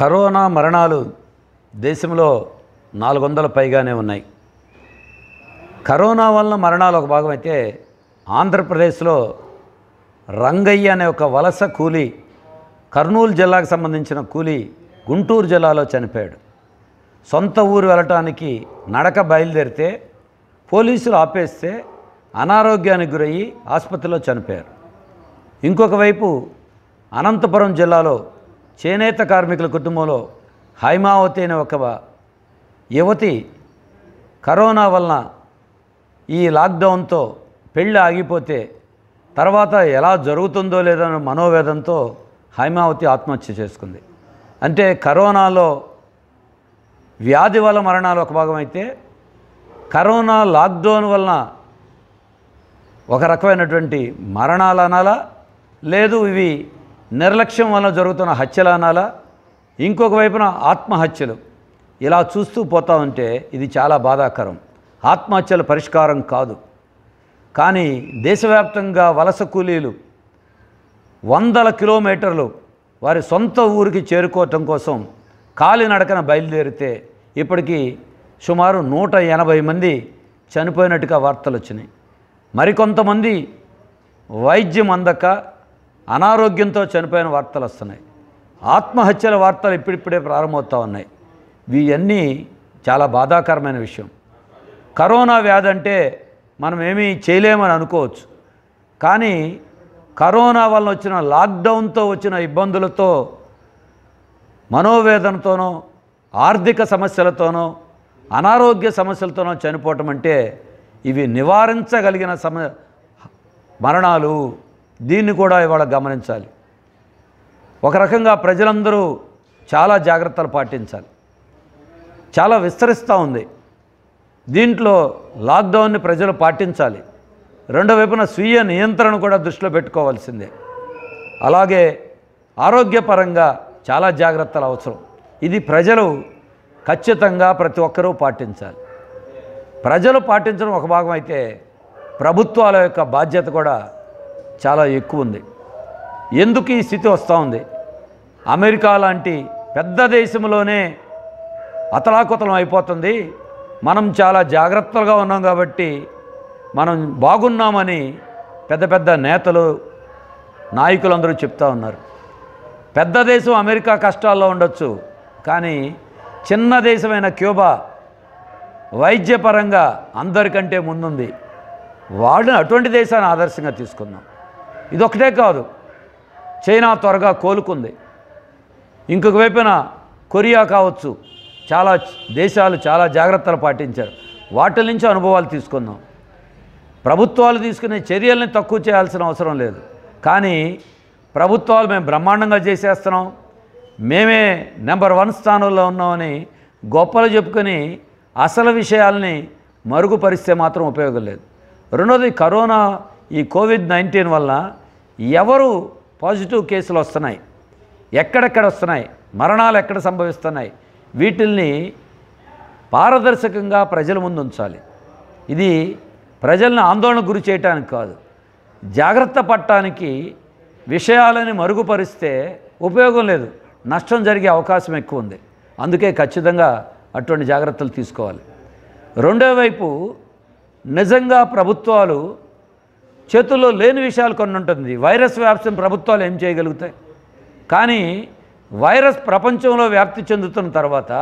corona మరణాలు దేశంలో నాలుగు వందల పైగానే ఉన్నాయి కరోనా వలన మరణాలు ఒక భాగం అయితే ఆంధ్రప్రదేశ్లో రంగయ్య అనే ఒక వలస కూలీ కర్నూలు జిల్లాకు సంబంధించిన కూలీ గుంటూరు జిల్లాలో చనిపోయాడు సొంత ఊరు వెళ్ళటానికి నడక బయలుదేరితే పోలీసులు ఆపేస్తే అనారోగ్యానికి గురయ్యి ఆసుపత్రిలో చనిపోయారు ఇంకొక వైపు అనంతపురం జిల్లాలో చేనేత కార్మికుల కుటుంబంలో హైమావతి అనే ఒక యువతి కరోనా వలన ఈ లాక్డౌన్తో పెళ్ళి ఆగిపోతే తర్వాత ఎలా జరుగుతుందో లేదో మనోవేదంతో హైమావతి ఆత్మహత్య చేసుకుంది అంటే కరోనాలో వ్యాధి వల్ల మరణాలు ఒక భాగమైతే కరోనా లాక్డౌన్ వలన ఒక రకమైనటువంటి మరణాలు అనాలా లేదు ఇవి నిర్లక్ష్యం వల్ల జరుగుతున్న హత్యలు అనాలా ఇంకొక వైపున ఆత్మహత్యలు ఇలా చూస్తూ పోతా ఉంటే ఇది చాలా బాధాకరం ఆత్మహత్యల పరిష్కారం కాదు కానీ దేశవ్యాప్తంగా వలస కూలీలు వందల కిలోమీటర్లు వారి సొంత ఊరికి చేరుకోవటం కోసం కాలినడకన బయలుదేరితే ఇప్పటికీ సుమారు నూట ఎనభై మంది చనిపోయినట్టుగా వార్తలు వచ్చినాయి మరికొంతమంది వైద్యం అందక అనారోగ్యంతో చనిపోయిన వార్తలు వస్తున్నాయి ఆత్మహత్యల వార్తలు ఇప్పుడిప్పుడే ప్రారంభమవుతూ ఉన్నాయి ఇవన్నీ చాలా బాధాకరమైన విషయం కరోనా వ్యాధి అంటే మనం ఏమీ చేయలేమని అనుకోవచ్చు కానీ కరోనా వల్ల వచ్చిన లాక్డౌన్తో వచ్చిన ఇబ్బందులతో మనోవేదనతోనో ఆర్థిక సమస్యలతోనో అనారోగ్య సమస్యలతోనో చనిపోవటం అంటే ఇవి నివారించగలిగిన సమ మరణాలు దీన్ని కూడా ఇవాళ గమనించాలి ఒక రకంగా ప్రజలందరూ చాలా జాగ్రత్తలు పాటించాలి చాలా విస్తరిస్తూ ఉంది దీంట్లో లాక్డౌన్ని ప్రజలు పాటించాలి రెండో వైపున స్వీయ నియంత్రణ కూడా దృష్టిలో పెట్టుకోవాల్సిందే అలాగే ఆరోగ్యపరంగా చాలా జాగ్రత్తలు అవసరం ఇది ప్రజలు ఖచ్చితంగా ప్రతి ఒక్కరూ పాటించాలి ప్రజలు పాటించడం ఒక భాగం అయితే ప్రభుత్వాల యొక్క బాధ్యత కూడా చాలా ఎక్కువ ఉంది ఎందుకు ఈ స్థితి వస్తూ ఉంది అమెరికా లాంటి పెద్ద దేశంలోనే అతలాకుతలం అయిపోతుంది మనం చాలా జాగ్రత్తలుగా ఉన్నాం కాబట్టి మనం బాగున్నామని పెద్ద పెద్ద నేతలు నాయకులందరూ చెప్తా ఉన్నారు పెద్ద దేశం అమెరికా కష్టాల్లో ఉండొచ్చు కానీ చిన్న దేశమైన క్యూబా వైద్యపరంగా అందరికంటే ముందుంది వాళ్ళని అటువంటి దేశాన్ని ఆదర్శంగా తీసుకుందాం ఇదొకటే కాదు చైనా త్వరగా కోలుకుంది ఇంకొక వైపున కొరియా కావచ్చు చాలా దేశాలు చాలా జాగ్రత్తలు పాటించారు వాటి నుంచి అనుభవాలు తీసుకుందాం ప్రభుత్వాలు తీసుకునే చర్యల్ని తక్కువ చేయాల్సిన అవసరం లేదు కానీ ప్రభుత్వాలు మేము బ్రహ్మాండంగా చేసేస్తున్నాం మేమే నెంబర్ వన్ స్థానంలో ఉన్నామని గొప్పలు చెప్పుకొని అసలు విషయాల్ని మరుగుపరిస్తే మాత్రం ఉపయోగం లేదు రెండోది కరోనా ఈ కోవిడ్ నైన్టీన్ వల్ల ఎవరు పాజిటివ్ కేసులు వస్తున్నాయి ఎక్కడెక్కడ వస్తున్నాయి మరణాలు ఎక్కడ సంభవిస్తున్నాయి వీటిల్ని పారదర్శకంగా ప్రజల ముందు ఉంచాలి ఇది ప్రజలను ఆందోళన గురి చేయటానికి కాదు జాగ్రత్త పట్టడానికి విషయాలని మరుగుపరిస్తే ఉపయోగం లేదు నష్టం జరిగే అవకాశం ఎక్కువ ఉంది అందుకే ఖచ్చితంగా అటువంటి జాగ్రత్తలు తీసుకోవాలి రెండో వైపు నిజంగా ప్రభుత్వాలు చేతుల్లో లేని విషయాలు కొన్ని ఉంటుంది వైరస్ వ్యాప్తిని ప్రభుత్వాలు ఏం చేయగలుగుతాయి కానీ వైరస్ ప్రపంచంలో వ్యాప్తి చెందుతున్న తర్వాత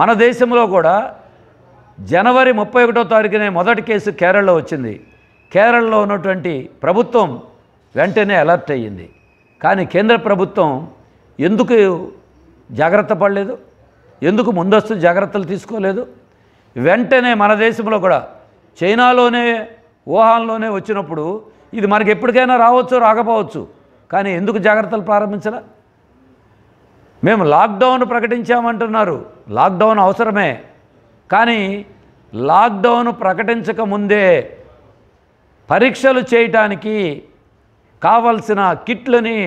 మన దేశంలో కూడా జనవరి ముప్పై ఒకటో తారీఖునే మొదటి కేసు కేరళలో వచ్చింది కేరళలో ఉన్నటువంటి ప్రభుత్వం వెంటనే అలర్ట్ అయ్యింది కానీ కేంద్ర ప్రభుత్వం ఎందుకు జాగ్రత్త పడలేదు ఎందుకు ముందస్తు జాగ్రత్తలు తీసుకోలేదు వెంటనే మన దేశంలో కూడా చైనాలోనే ఊహాల్లోనే వచ్చినప్పుడు ఇది మనకి ఎప్పటికైనా రావచ్చు రాకపోవచ్చు కానీ ఎందుకు జాగ్రత్తలు ప్రారంభించరా మేము లాక్డౌన్ ప్రకటించామంటున్నారు లాక్డౌన్ అవసరమే కానీ లాక్డౌన్ ప్రకటించక ముందే పరీక్షలు చేయటానికి కావలసిన కిట్లని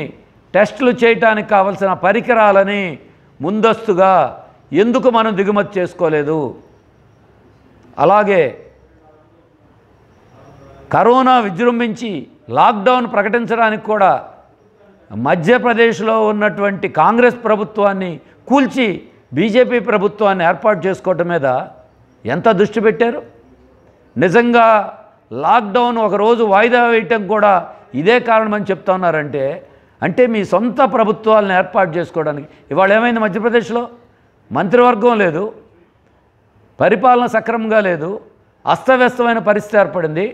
టెస్టులు చేయటానికి కావలసిన పరికరాలని ముందస్తుగా ఎందుకు మనం దిగుమతి చేసుకోలేదు అలాగే కరోనా విజృంభించి లాక్డౌన్ ప్రకటించడానికి కూడా మధ్యప్రదేశ్లో ఉన్నటువంటి కాంగ్రెస్ ప్రభుత్వాన్ని కూల్చి బీజేపీ ప్రభుత్వాన్ని ఏర్పాటు చేసుకోవటం మీద ఎంత దృష్టి పెట్టారు నిజంగా లాక్డౌన్ ఒకరోజు వాయిదా వేయటం కూడా ఇదే కారణమని చెప్తా ఉన్నారంటే అంటే మీ సొంత ప్రభుత్వాలను ఏర్పాటు చేసుకోవడానికి ఇవాళ ఏమైంది మధ్యప్రదేశ్లో మంత్రివర్గం లేదు పరిపాలన సక్రమంగా లేదు అస్తవ్యస్తమైన పరిస్థితి ఏర్పడింది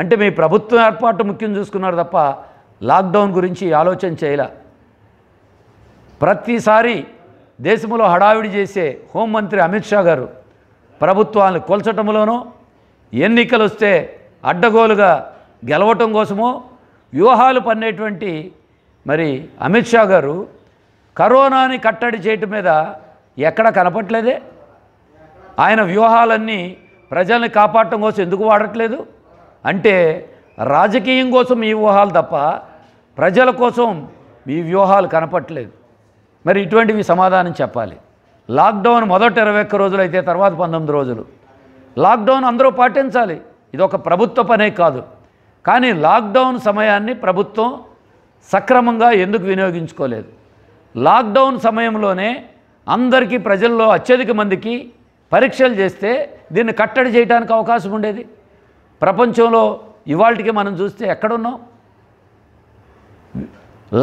అంటే మీ ప్రభుత్వం ఏర్పాటు ముఖ్యం చూసుకున్నారు తప్ప లాక్డౌన్ గురించి ఆలోచన చేయాల ప్రతిసారి దేశంలో హడావిడి చేసే హోంమంత్రి అమిత్ షా గారు ప్రభుత్వాన్ని కొల్చటంలోనూ ఎన్నికలు వస్తే అడ్డగోలుగా గెలవటం కోసమో వ్యూహాలు పన్నేటువంటి మరి అమిత్ షా గారు కరోనాని కట్టడి చేయటం మీద ఎక్కడ కనపట్లేదే ఆయన వ్యూహాలన్నీ ప్రజల్ని కాపాడటం కోసం ఎందుకు వాడట్లేదు అంటే రాజకీయం కోసం మీ వ్యూహాలు తప్ప ప్రజల కోసం మీ వ్యూహాలు కనపట్లేదు మరి ఇటువంటివి సమాధానం చెప్పాలి లాక్డౌన్ మొదట ఇరవై ఒక్క రోజులు అయితే తర్వాత పంతొమ్మిది రోజులు లాక్డౌన్ అందరూ పాటించాలి ఇది ఒక ప్రభుత్వ పనే కాదు కానీ లాక్డౌన్ సమయాన్ని ప్రభుత్వం సక్రమంగా ఎందుకు వినియోగించుకోలేదు లాక్డౌన్ సమయంలోనే అందరికీ ప్రజల్లో అత్యధిక మందికి పరీక్షలు చేస్తే దీన్ని కట్టడి చేయడానికి అవకాశం ఉండేది ప్రపంచంలో ఇవాళకి మనం చూస్తే ఎక్కడున్నాం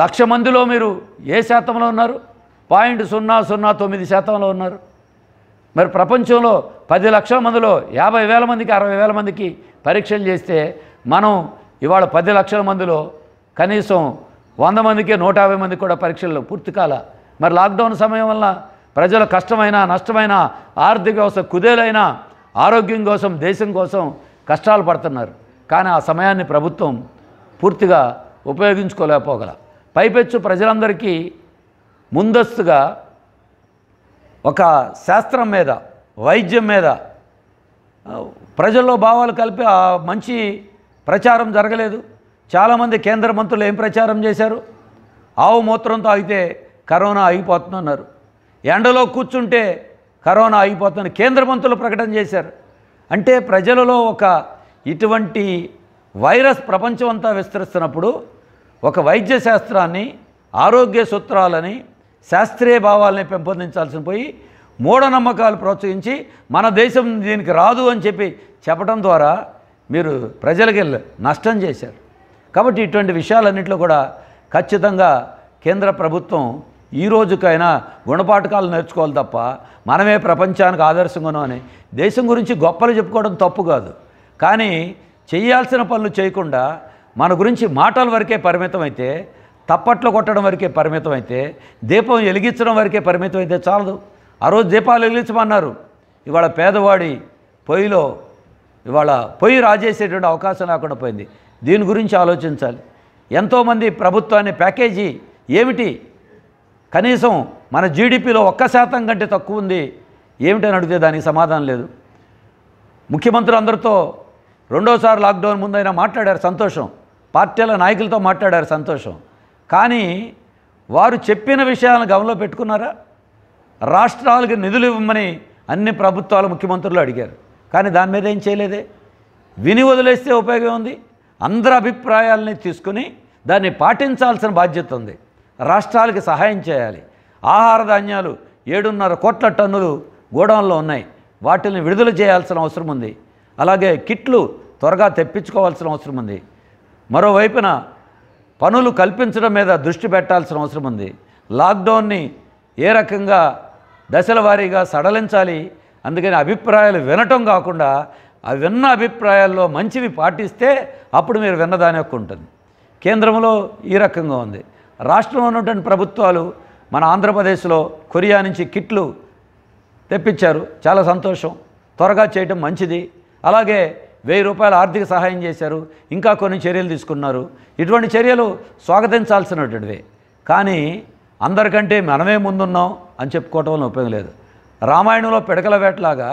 లక్ష మందిలో మీరు ఏ శాతంలో ఉన్నారు పాయింట్ సున్నా సున్నా తొమ్మిది శాతంలో ఉన్నారు మరి ప్రపంచంలో పది లక్షల మందిలో యాభై వేల మందికి అరవై వేల మందికి పరీక్షలు చేస్తే మనం ఇవాళ పది లక్షల మందిలో కనీసం వంద మందికి నూట యాభై మందికి కూడా పరీక్షలు పూర్తి కాల మరి లాక్డౌన్ సమయం వల్ల ప్రజల కష్టమైన నష్టమైన ఆర్థిక వ్యవస్థ కుదేలైన ఆరోగ్యం కోసం దేశం కోసం కష్టాలు పడుతున్నారు కానీ ఆ సమయాన్ని ప్రభుత్వం పూర్తిగా ఉపయోగించుకోలేకపోగల పైపెచ్చు ప్రజలందరికీ ముందస్తుగా ఒక శాస్త్రం మీద వైద్యం మీద ప్రజల్లో భావాలు కలిపి ఆ మంచి ప్రచారం జరగలేదు చాలామంది కేంద్ర మంత్రులు ఏం ప్రచారం చేశారు ఆవు మూత్రంతో అయితే కరోనా ఆగిపోతుందన్నారు ఎండలో కూర్చుంటే కరోనా ఆగిపోతుంది కేంద్ర మంత్రులు ప్రకటన చేశారు అంటే ప్రజలలో ఒక ఇటువంటి వైరస్ ప్రపంచం అంతా విస్తరిస్తున్నప్పుడు ఒక వైద్య శాస్త్రాన్ని ఆరోగ్య సూత్రాలని శాస్త్రీయ భావాలని పెంపొందించాల్సిన పోయి మూఢనమ్మకాలు ప్రోత్సహించి మన దేశం దీనికి రాదు అని చెప్పి చెప్పడం ద్వారా మీరు ప్రజలకి నష్టం చేశారు కాబట్టి ఇటువంటి విషయాలన్నింటిలో కూడా ఖచ్చితంగా కేంద్ర ప్రభుత్వం ఈ రోజుకైనా గుణపాఠకాలు నేర్చుకోవాలి తప్ప మనమే ప్రపంచానికి ఆదర్శంగానో అని దేశం గురించి గొప్పలు చెప్పుకోవడం తప్పు కాదు కానీ చేయాల్సిన పనులు చేయకుండా మన గురించి మాటల వరకే పరిమితం అయితే తప్పట్లు కొట్టడం వరకే పరిమితం అయితే దీపం వెలిగించడం వరకే పరిమితం అయితే చాలదు ఆ రోజు దీపాలు వెలిగించమన్నారు ఇవాళ పేదవాడి పొయ్యిలో ఇవాళ పొయ్యి రాజేసేటువంటి అవకాశం లేకుండా పోయింది దీని గురించి ఆలోచించాలి ఎంతోమంది ప్రభుత్వాన్ని ప్యాకేజీ ఏమిటి కనీసం మన జీడిపిలో ఒక్క శాతం కంటే తక్కువ ఉంది ఏమిటని అడిగితే దానికి సమాధానం లేదు ముఖ్యమంత్రులు అందరితో రెండోసారి లాక్డౌన్ ముందైనా మాట్లాడారు సంతోషం పార్టీల నాయకులతో మాట్లాడారు సంతోషం కానీ వారు చెప్పిన విషయాలను గమనంలో పెట్టుకున్నారా రాష్ట్రాలకు నిధులు ఇవ్వమని అన్ని ప్రభుత్వాల ముఖ్యమంత్రులు అడిగారు కానీ దాని మీద ఏం చేయలేదే విని వదిలేస్తే ఉపయోగం ఉంది అందరి అభిప్రాయాలని తీసుకుని దాన్ని పాటించాల్సిన బాధ్యత ఉంది రాష్ట్రాలకి సహాయం చేయాలి ఆహార ధాన్యాలు ఏడున్నర కోట్ల టన్నులు గోడౌన్లో ఉన్నాయి వాటిని విడుదల చేయాల్సిన అవసరం ఉంది అలాగే కిట్లు త్వరగా తెప్పించుకోవాల్సిన అవసరం ఉంది మరోవైపున పనులు కల్పించడం మీద దృష్టి పెట్టాల్సిన అవసరం ఉంది లాక్డౌన్ని ఏ రకంగా దశల వారీగా సడలించాలి అందుకని అభిప్రాయాలు వినటం కాకుండా ఆ విన్న అభిప్రాయాల్లో మంచివి పాటిస్తే అప్పుడు మీరు విన్నదాని యొక్క ఉంటుంది కేంద్రంలో ఈ రకంగా ఉంది రాష్ట్రంలో ఉన్నటువంటి ప్రభుత్వాలు మన ఆంధ్రప్రదేశ్లో కొరియా నుంచి కిట్లు తెప్పించారు చాలా సంతోషం త్వరగా చేయటం మంచిది అలాగే వెయ్యి రూపాయల ఆర్థిక సహాయం చేశారు ఇంకా కొన్ని చర్యలు తీసుకున్నారు ఇటువంటి చర్యలు స్వాగతించాల్సినటువంటివి కానీ అందరికంటే మనమే ముందున్నాం అని చెప్పుకోవటం వల్ల ఉపయోగం లేదు రామాయణంలో పిడకల వేటలాగా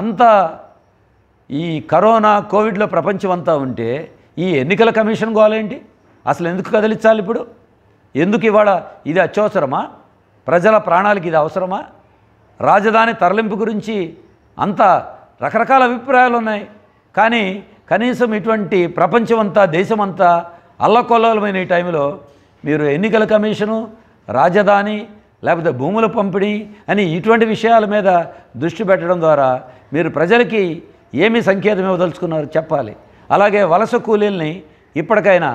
అంత ఈ కరోనా కోవిడ్లో ప్రపంచం అంతా ఉంటే ఈ ఎన్నికల కమిషన్ గోలేంటి అసలు ఎందుకు కదిలించాలి ఇప్పుడు ఎందుకు ఇవాళ ఇది అత్యవసరమా ప్రజల ప్రాణాలకి ఇది అవసరమా రాజధాని తరలింపు గురించి అంత రకరకాల అభిప్రాయాలు ఉన్నాయి కానీ కనీసం ఇటువంటి ప్రపంచమంతా దేశమంతా అల్లకొల్లమైన ఈ టైంలో మీరు ఎన్నికల కమిషను రాజధాని లేకపోతే భూముల పంపిణీ అని ఇటువంటి విషయాల మీద దృష్టి పెట్టడం ద్వారా మీరు ప్రజలకి ఏమి సంకేతం ఇవ్వదలుచుకున్నారు చెప్పాలి అలాగే వలస కూలీల్ని ఇప్పటికైనా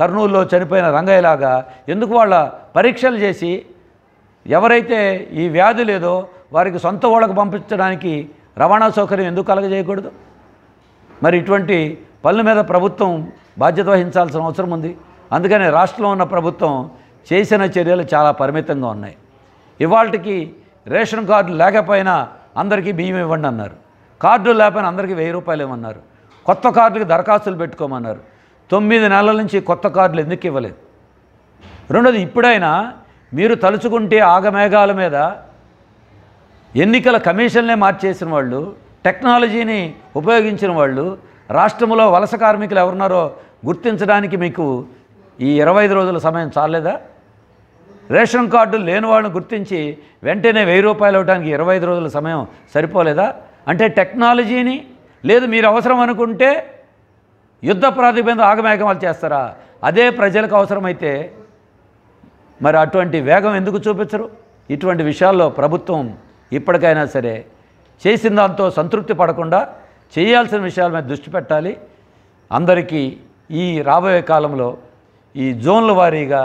కర్నూలులో చనిపోయిన రంగయ్యలాగా ఎందుకు వాళ్ళ పరీక్షలు చేసి ఎవరైతే ఈ వ్యాధి లేదో వారికి సొంత ఓళ్ళకు పంపించడానికి రవాణా సౌకర్యం ఎందుకు కలగజేయకూడదు మరి ఇటువంటి పనుల మీద ప్రభుత్వం బాధ్యత వహించాల్సిన అవసరం ఉంది అందుకనే రాష్ట్రంలో ఉన్న ప్రభుత్వం చేసిన చర్యలు చాలా పరిమితంగా ఉన్నాయి ఇవాళకి రేషన్ కార్డు లేకపోయినా అందరికీ బియ్యం ఇవ్వండి అన్నారు కార్డు లేకపోయినా అందరికీ వెయ్యి రూపాయలు ఇవ్వమన్నారు కొత్త కార్డుకి దరఖాస్తులు పెట్టుకోమన్నారు తొమ్మిది నెలల నుంచి కొత్త కార్డులు ఎందుకు ఇవ్వలేదు రెండోది ఇప్పుడైనా మీరు తలుచుకుంటే ఆగమేఘాల మీద ఎన్నికల కమిషన్లే మార్చేసిన వాళ్ళు టెక్నాలజీని ఉపయోగించిన వాళ్ళు రాష్ట్రంలో వలస కార్మికులు ఎవరున్నారో గుర్తించడానికి మీకు ఈ ఇరవై ఐదు రోజుల సమయం చాలేదా రేషన్ కార్డు లేని వాళ్ళని గుర్తించి వెంటనే వెయ్యి రూపాయలు అవడానికి ఇరవై ఐదు రోజుల సమయం సరిపోలేదా అంటే టెక్నాలజీని లేదు మీరు అవసరం అనుకుంటే యుద్ధ ప్రాతిపదికన ఆగమేఘమాలు చేస్తారా అదే ప్రజలకు అవసరమైతే మరి అటువంటి వేగం ఎందుకు చూపించరు ఇటువంటి విషయాల్లో ప్రభుత్వం ఇప్పటికైనా సరే చేసిన దాంతో సంతృప్తి పడకుండా చేయాల్సిన విషయాల మీద దృష్టి పెట్టాలి అందరికీ ఈ రాబోయే కాలంలో ఈ జోన్ల వారీగా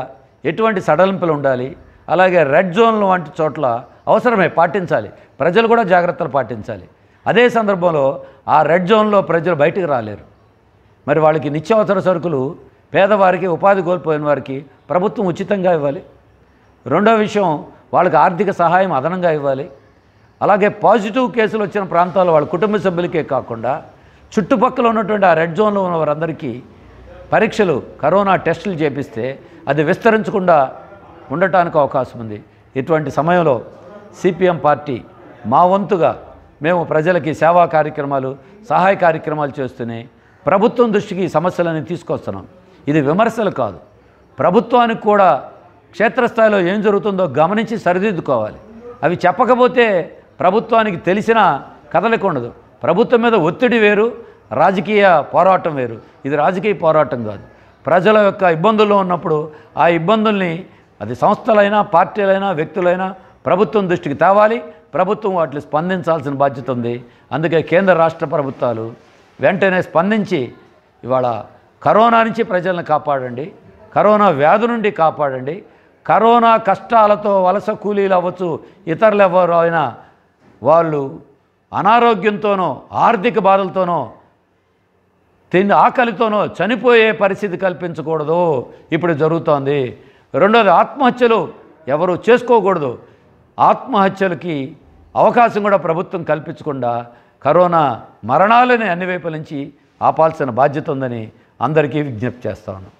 ఎటువంటి సడలింపులు ఉండాలి అలాగే రెడ్ జోన్లు వంటి చోట్ల అవసరమే పాటించాలి ప్రజలు కూడా జాగ్రత్తలు పాటించాలి అదే సందర్భంలో ఆ రెడ్ జోన్లో ప్రజలు బయటకు రాలేరు మరి వాళ్ళకి నిత్యావసర సరుకులు పేదవారికి ఉపాధి కోల్పోయిన వారికి ప్రభుత్వం ఉచితంగా ఇవ్వాలి రెండో విషయం వాళ్ళకి ఆర్థిక సహాయం అదనంగా ఇవ్వాలి అలాగే పాజిటివ్ కేసులు వచ్చిన ప్రాంతాల్లో వాళ్ళ కుటుంబ సభ్యులకే కాకుండా చుట్టుపక్కల ఉన్నటువంటి ఆ రెడ్ జోన్లో ఉన్న వారందరికీ పరీక్షలు కరోనా టెస్టులు చేపిస్తే అది విస్తరించకుండా ఉండటానికి అవకాశం ఉంది ఇటువంటి సమయంలో సిపిఎం పార్టీ మా వంతుగా మేము ప్రజలకి సేవా కార్యక్రమాలు సహాయ కార్యక్రమాలు చేస్తున్నాయి ప్రభుత్వం దృష్టికి ఈ సమస్యలని తీసుకొస్తున్నాం ఇది విమర్శలు కాదు ప్రభుత్వానికి కూడా క్షేత్రస్థాయిలో ఏం జరుగుతుందో గమనించి సరిదిద్దుకోవాలి అవి చెప్పకపోతే ప్రభుత్వానికి తెలిసిన కదలకుండదు ప్రభుత్వం మీద ఒత్తిడి వేరు రాజకీయ పోరాటం వేరు ఇది రాజకీయ పోరాటం కాదు ప్రజల యొక్క ఇబ్బందుల్లో ఉన్నప్పుడు ఆ ఇబ్బందుల్ని అది సంస్థలైనా పార్టీలైనా వ్యక్తులైనా ప్రభుత్వం దృష్టికి తేవాలి ప్రభుత్వం వాటిని స్పందించాల్సిన బాధ్యత ఉంది అందుకే కేంద్ర రాష్ట్ర ప్రభుత్వాలు వెంటనే స్పందించి ఇవాళ కరోనా నుంచి ప్రజలను కాపాడండి కరోనా వ్యాధి నుండి కాపాడండి కరోనా కష్టాలతో వలస కూలీలు అవ్వచ్చు ఇతరులు ఎవరు అయినా వాళ్ళు అనారోగ్యంతోనో ఆర్థిక బాధలతోనో తిండి ఆకలితోనో చనిపోయే పరిస్థితి కల్పించకూడదు ఇప్పుడు జరుగుతోంది రెండోది ఆత్మహత్యలు ఎవరు చేసుకోకూడదు ఆత్మహత్యలకి అవకాశం కూడా ప్రభుత్వం కల్పించకుండా కరోనా మరణాలని అన్ని వైపుల నుంచి ఆపాల్సిన బాధ్యత ఉందని అందరికీ విజ్ఞప్తి చేస్తా